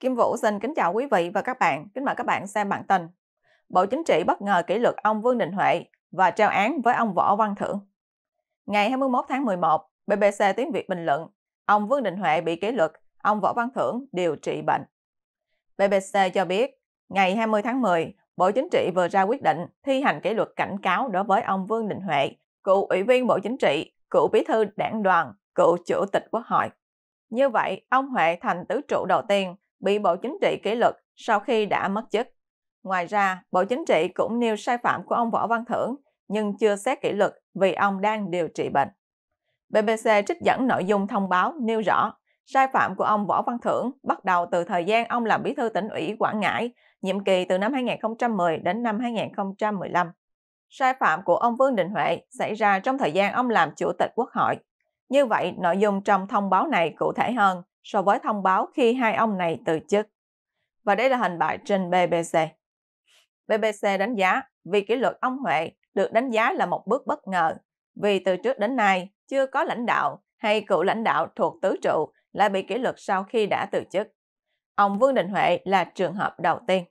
Kim Vũ xin kính chào quý vị và các bạn. Kính mời các bạn xem bản tin. Bộ Chính trị bất ngờ kỷ luật ông Vương Đình Huệ và trao án với ông Võ Văn Thưởng. Ngày 21 tháng 11, BBC Tiếng Việt bình luận ông Vương Đình Huệ bị kỷ luật, ông Võ Văn Thưởng điều trị bệnh. BBC cho biết, ngày 20 tháng 10, Bộ Chính trị vừa ra quyết định thi hành kỷ luật cảnh cáo đối với ông Vương Đình Huệ, cựu ủy viên Bộ Chính trị, cựu bí thư đảng đoàn, cựu chủ tịch quốc hội. Như vậy, ông Huệ thành tứ trụ đầu tiên – bị Bộ Chính trị kỷ luật sau khi đã mất chức. Ngoài ra, Bộ Chính trị cũng nêu sai phạm của ông Võ Văn Thưởng nhưng chưa xét kỷ luật vì ông đang điều trị bệnh. BBC trích dẫn nội dung thông báo nêu rõ sai phạm của ông Võ Văn Thưởng bắt đầu từ thời gian ông làm bí thư tỉnh ủy Quảng Ngãi, nhiệm kỳ từ năm 2010 đến năm 2015. Sai phạm của ông Vương Đình Huệ xảy ra trong thời gian ông làm chủ tịch quốc hội. Như vậy, nội dung trong thông báo này cụ thể hơn so với thông báo khi hai ông này từ chức. Và đây là hình bài trên BBC. BBC đánh giá vì kỷ luật ông Huệ được đánh giá là một bước bất ngờ vì từ trước đến nay chưa có lãnh đạo hay cựu lãnh đạo thuộc tứ trụ lại bị kỷ luật sau khi đã từ chức. Ông Vương Đình Huệ là trường hợp đầu tiên.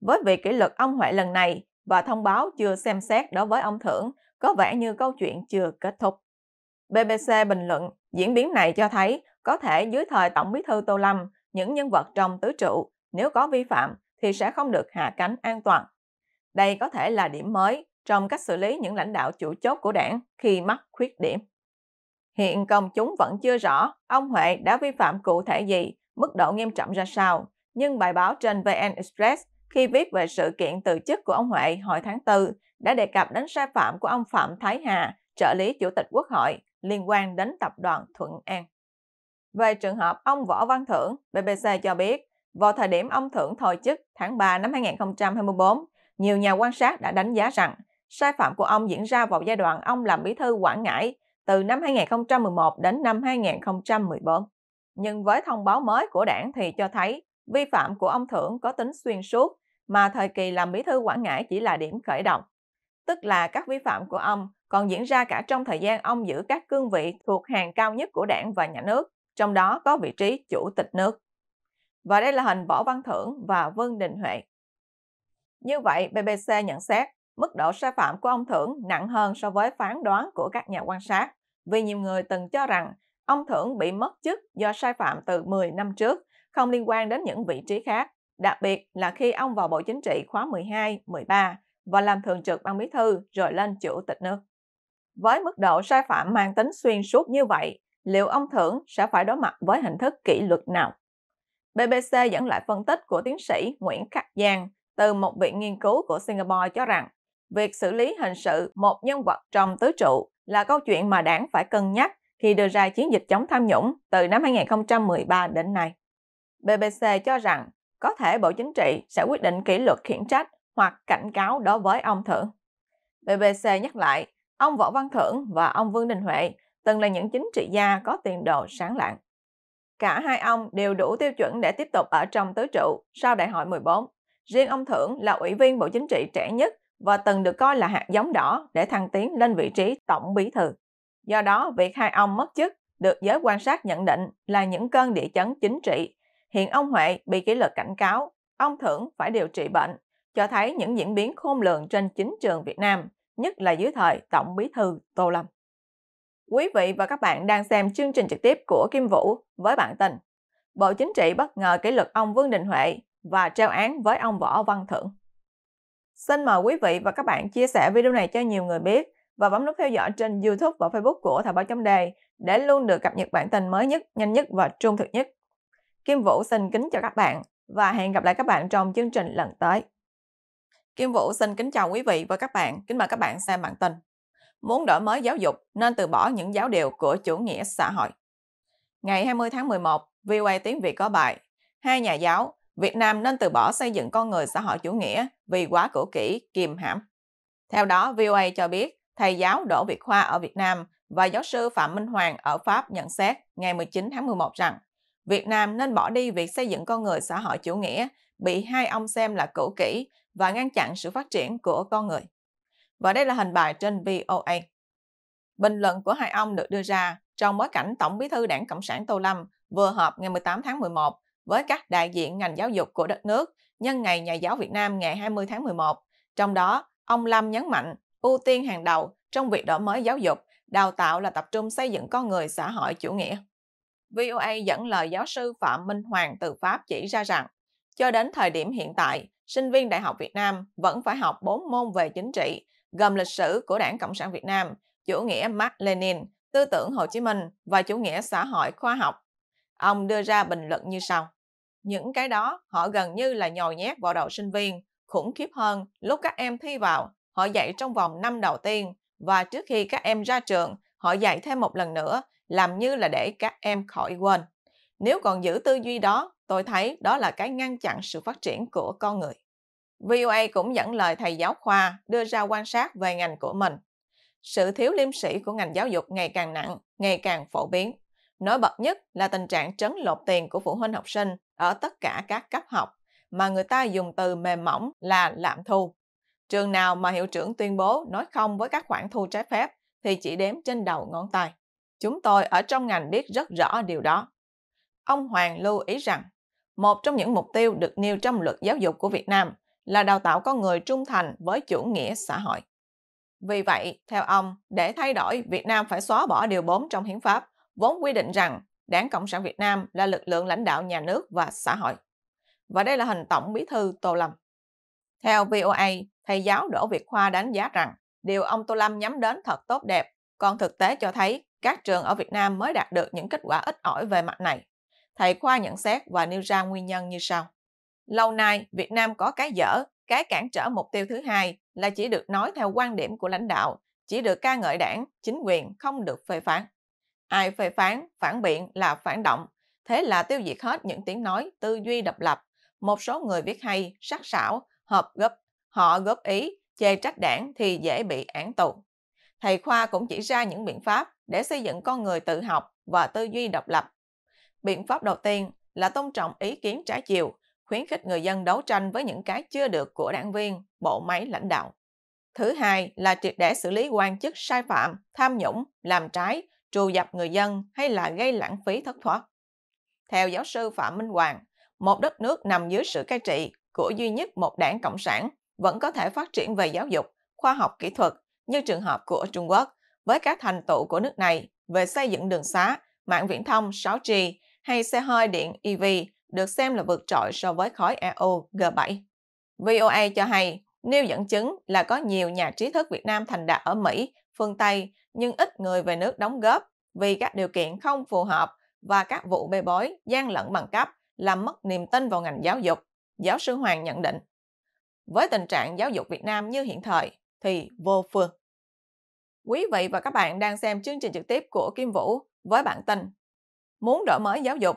Với việc kỷ luật ông Huệ lần này và thông báo chưa xem xét đối với ông Thưởng có vẻ như câu chuyện chưa kết thúc. BBC bình luận diễn biến này cho thấy có thể dưới thời Tổng bí thư Tô Lâm, những nhân vật trong tứ trụ, nếu có vi phạm thì sẽ không được hạ cánh an toàn. Đây có thể là điểm mới trong cách xử lý những lãnh đạo chủ chốt của đảng khi mắc khuyết điểm. Hiện công chúng vẫn chưa rõ ông Huệ đã vi phạm cụ thể gì, mức độ nghiêm trọng ra sao, nhưng bài báo trên VN Express khi viết về sự kiện từ chức của ông Huệ hồi tháng 4 đã đề cập đến sai phạm của ông Phạm Thái Hà, trợ lý Chủ tịch Quốc hội liên quan đến tập đoàn Thuận An. Về trường hợp ông Võ Văn Thưởng, BBC cho biết, vào thời điểm ông Thưởng thôi chức tháng 3 năm 2024, nhiều nhà quan sát đã đánh giá rằng sai phạm của ông diễn ra vào giai đoạn ông làm bí thư Quảng Ngãi từ năm 2011 đến năm 2014. Nhưng với thông báo mới của đảng thì cho thấy vi phạm của ông Thưởng có tính xuyên suốt mà thời kỳ làm bí thư Quảng Ngãi chỉ là điểm khởi động. Tức là các vi phạm của ông còn diễn ra cả trong thời gian ông giữ các cương vị thuộc hàng cao nhất của đảng và nhà nước, trong đó có vị trí chủ tịch nước. Và đây là hình Võ Văn Thưởng và Vương Đình Huệ. Như vậy, BBC nhận xét mức độ sai phạm của ông Thưởng nặng hơn so với phán đoán của các nhà quan sát, vì nhiều người từng cho rằng ông Thưởng bị mất chức do sai phạm từ 10 năm trước, không liên quan đến những vị trí khác, đặc biệt là khi ông vào Bộ Chính trị khóa 12, 13 và làm thường trực ban bí thư rồi lên chủ tịch nước. Với mức độ sai phạm mang tính xuyên suốt như vậy, liệu ông thưởng sẽ phải đối mặt với hình thức kỷ luật nào? BBC dẫn lại phân tích của tiến sĩ Nguyễn Khắc Giang từ một viện nghiên cứu của Singapore cho rằng việc xử lý hình sự một nhân vật trong tứ trụ là câu chuyện mà đảng phải cân nhắc khi đưa ra chiến dịch chống tham nhũng từ năm 2013 đến nay. BBC cho rằng có thể Bộ Chính trị sẽ quyết định kỷ luật khiển trách hoặc cảnh cáo đối với ông Thưởng. BBC nhắc lại, ông Võ Văn Thưởng và ông Vương Đình Huệ từng là những chính trị gia có tiền đồ sáng lạng. Cả hai ông đều đủ tiêu chuẩn để tiếp tục ở trong tứ trụ sau đại hội 14. Riêng ông Thưởng là ủy viên Bộ Chính trị trẻ nhất và từng được coi là hạt giống đỏ để thăng tiến lên vị trí tổng bí thư. Do đó, việc hai ông mất chức được giới quan sát nhận định là những cơn địa chấn chính trị. Hiện ông Huệ bị kỷ luật cảnh cáo, ông Thưởng phải điều trị bệnh, cho thấy những diễn biến khôn lường trên chính trường Việt Nam, nhất là dưới thời Tổng bí thư Tô Lâm. Quý vị và các bạn đang xem chương trình trực tiếp của Kim Vũ với bạn tình. Bộ Chính trị bất ngờ kỷ luật ông Vương Đình Huệ và treo án với ông Võ Văn Thưởng. Xin mời quý vị và các bạn chia sẻ video này cho nhiều người biết và bấm nút theo dõi trên YouTube và Facebook của Thời báo chấm đề để luôn được cập nhật bản tin mới nhất, nhanh nhất và trung thực nhất. Kim Vũ xin kính chào các bạn và hẹn gặp lại các bạn trong chương trình lần tới. Kim Vũ xin kính chào quý vị và các bạn, kính mời các bạn xem bản tin muốn đổi mới giáo dục nên từ bỏ những giáo điều của chủ nghĩa xã hội. Ngày 20 tháng 11, VOA Tiếng Việt có bài Hai nhà giáo, Việt Nam nên từ bỏ xây dựng con người xã hội chủ nghĩa vì quá cũ kỹ, kiềm hãm. Theo đó, VOA cho biết thầy giáo Đỗ Việt Khoa ở Việt Nam và giáo sư Phạm Minh Hoàng ở Pháp nhận xét ngày 19 tháng 11 rằng Việt Nam nên bỏ đi việc xây dựng con người xã hội chủ nghĩa bị hai ông xem là cũ kỹ và ngăn chặn sự phát triển của con người. Và đây là hình bài trên VOA. Bình luận của hai ông được đưa ra trong bối cảnh Tổng bí thư đảng Cộng sản Tô Lâm vừa họp ngày 18 tháng 11 với các đại diện ngành giáo dục của đất nước nhân ngày Nhà giáo Việt Nam ngày 20 tháng 11. Trong đó, ông Lâm nhấn mạnh ưu tiên hàng đầu trong việc đổi mới giáo dục, đào tạo là tập trung xây dựng con người xã hội chủ nghĩa. VOA dẫn lời giáo sư Phạm Minh Hoàng từ Pháp chỉ ra rằng, cho đến thời điểm hiện tại, sinh viên Đại học Việt Nam vẫn phải học 4 môn về chính trị, gồm lịch sử của Đảng Cộng sản Việt Nam, chủ nghĩa Mark Lenin, tư tưởng Hồ Chí Minh và chủ nghĩa xã hội khoa học. Ông đưa ra bình luận như sau. Những cái đó họ gần như là nhồi nhét vào đầu sinh viên, khủng khiếp hơn lúc các em thi vào, họ dạy trong vòng năm đầu tiên và trước khi các em ra trường, họ dạy thêm một lần nữa, làm như là để các em khỏi quên. Nếu còn giữ tư duy đó, tôi thấy đó là cái ngăn chặn sự phát triển của con người. VOA cũng dẫn lời thầy giáo khoa đưa ra quan sát về ngành của mình. Sự thiếu liêm sĩ của ngành giáo dục ngày càng nặng, ngày càng phổ biến. Nổi bật nhất là tình trạng trấn lột tiền của phụ huynh học sinh ở tất cả các cấp học, mà người ta dùng từ mềm mỏng là lạm thu. Trường nào mà hiệu trưởng tuyên bố nói không với các khoản thu trái phép thì chỉ đếm trên đầu ngón tay. Chúng tôi ở trong ngành biết rất rõ điều đó. Ông Hoàng lưu ý rằng, một trong những mục tiêu được nêu trong luật giáo dục của Việt Nam là đào tạo con người trung thành với chủ nghĩa xã hội. Vì vậy, theo ông, để thay đổi, Việt Nam phải xóa bỏ Điều 4 trong Hiến pháp, vốn quy định rằng Đảng Cộng sản Việt Nam là lực lượng lãnh đạo nhà nước và xã hội. Và đây là hình tổng bí thư Tô Lâm. Theo VOA, thầy giáo Đỗ Việt Khoa đánh giá rằng điều ông Tô Lâm nhắm đến thật tốt đẹp, còn thực tế cho thấy các trường ở Việt Nam mới đạt được những kết quả ít ỏi về mặt này. Thầy Khoa nhận xét và nêu ra nguyên nhân như sau. Lâu nay, Việt Nam có cái dở, cái cản trở mục tiêu thứ hai là chỉ được nói theo quan điểm của lãnh đạo, chỉ được ca ngợi đảng, chính quyền không được phê phán. Ai phê phán, phản biện là phản động, thế là tiêu diệt hết những tiếng nói tư duy độc lập. Một số người viết hay, sắc sảo, hợp gấp, họ góp ý, chê trách đảng thì dễ bị án tù. Thầy Khoa cũng chỉ ra những biện pháp để xây dựng con người tự học và tư duy độc lập. Biện pháp đầu tiên là tôn trọng ý kiến trái chiều, khuyến khích người dân đấu tranh với những cái chưa được của đảng viên, bộ máy lãnh đạo. Thứ hai là triệt để xử lý quan chức sai phạm, tham nhũng, làm trái, trù dập người dân hay là gây lãng phí thất thoát. Theo giáo sư Phạm Minh Hoàng, một đất nước nằm dưới sự cai trị của duy nhất một đảng Cộng sản vẫn có thể phát triển về giáo dục, khoa học kỹ thuật như trường hợp của Trung Quốc, với các thành tựu của nước này về xây dựng đường xá, mạng viễn thông 6G hay xe hơi điện EV được xem là vượt trội so với khối AO G7. VOA cho hay, nêu dẫn chứng là có nhiều nhà trí thức Việt Nam thành đạt ở Mỹ, phương Tây, nhưng ít người về nước đóng góp vì các điều kiện không phù hợp và các vụ bê bối, gian lận bằng cấp làm mất niềm tin vào ngành giáo dục, giáo sư Hoàng nhận định. Với tình trạng giáo dục Việt Nam như hiện thời thì vô phương. Quý vị và các bạn đang xem chương trình trực tiếp của Kim Vũ với bản tin Muốn đổi mới giáo dục